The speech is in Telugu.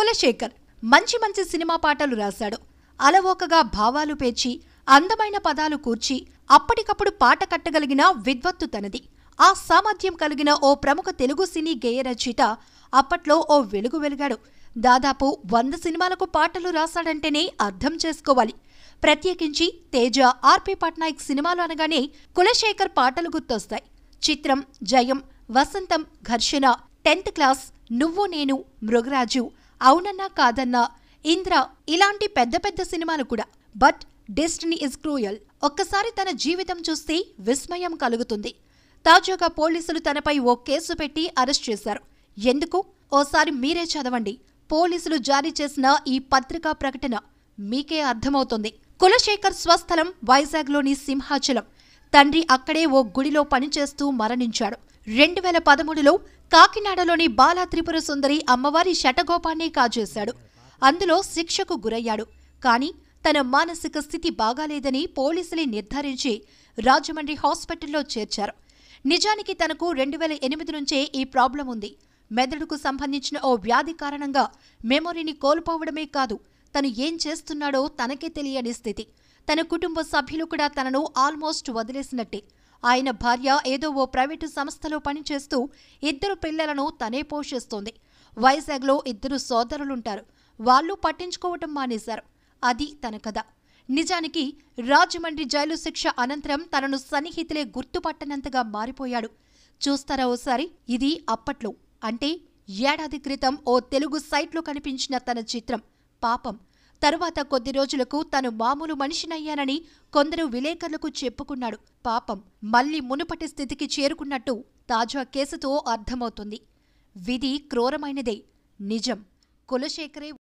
కులశేఖర్ మంచి మంచి సినిమా పాటలు రాశాడు అలవోకగా భావాలు పేర్చి అందమైన పదాలు కూర్చి అప్పటికప్పుడు పాట కట్టగలిగిన విద్వత్తు తనది ఆ సామర్థ్యం కలిగిన ఓ ప్రముఖ తెలుగు సినీ గేయ రచయిత అప్పట్లో ఓ వెలుగు వెలిగాడు దాదాపు వంద సినిమాలకు పాటలు రాశాడంటేనే అర్థం చేసుకోవాలి ప్రత్యేకించి తేజ ఆర్పి పట్నాయక్ సినిమాలు అనగానే కులశేఖర్ పాటలు గుర్తొస్తాయి చిత్రం జయం వసంతం ఘర్షణ టెన్త్ క్లాస్ నువ్వు నేను మృగరాజు అవునన్నా కాదన్నా ఇంద్ర ఇలాంటి పెద్ద పెద్ద సినిమాలు కూడా బట్ డెస్టినీ ఇస్ క్రూయల్ ఒక్కసారి తన జీవితం చూస్తే విస్మయం కలుగుతుంది తాజాగా పోలీసులు తనపై ఓ కేసు పెట్టి అరెస్ట్ చేశారు ఎందుకు ఓసారి మీరే చదవండి పోలీసులు జారీ చేసిన ఈ పత్రికా ప్రకటన మీకే అర్థమవుతుంది కులశేఖర్ స్వస్థలం వైజాగ్లోని సింహాచలం తండ్రి అక్కడే ఓ గుడిలో పనిచేస్తూ మరణించాడు రెండు వేల పదమూడులో కాకినాడలోని బాలా త్రిపుర సుందరి అమ్మవారి శటగోపాన్ని కాజేశాడు అందులో శిక్షకు గురయ్యాడు కాని తన మానసిక స్థితి బాగాలేదని పోలీసులే నిర్ధారించి రాజమండ్రి హాస్పిటల్లో చేర్చారు నిజానికి తనకు రెండు వేల ఎనిమిది నుంచే ఈ ప్రాబ్లం ఉంది మెదడుకు సంబంధించిన ఓ వ్యాధి కారణంగా మెమొరీని కోల్పోవడమే కాదు తను ఏం చేస్తున్నాడో తనకే తెలియని స్థితి తన కుటుంబ సభ్యులు కూడా తనను ఆల్మోస్ట్ వదిలేసినట్టే ఆయన భార్య ఏదో ఓ ప్రైవేటు సంస్థలో పనిచేస్తూ ఇద్దరు పిల్లలను తనే పోషిస్తుంది వైజాగ్లో ఇద్దరు సోదరులుంటారు వాళ్ళు పట్టించుకోవటం మానేశారు అది తన కథ నిజానికి రాజమండ్రి జైలు శిక్ష అనంతరం తనను సన్నిహితులే గుర్తుపట్టనంతగా మారిపోయాడు చూస్తారా ఓసారి ఇది అప్పట్లో అంటే ఏడాది క్రితం ఓ తెలుగు సైట్లో కనిపించిన తన చిత్రం పాపం తరువాత కొద్ది రోజులకు తను మామూలు మనిషినయ్యానని కొందరు విలేకరులకు చెప్పుకున్నాడు పాపం మళ్లీ మునుపటి స్థితికి చేరుకున్నట్టు తాజా కేసుతో అర్థమవుతుంది విధి క్రూరమైనదే నిజం కులశేఖరే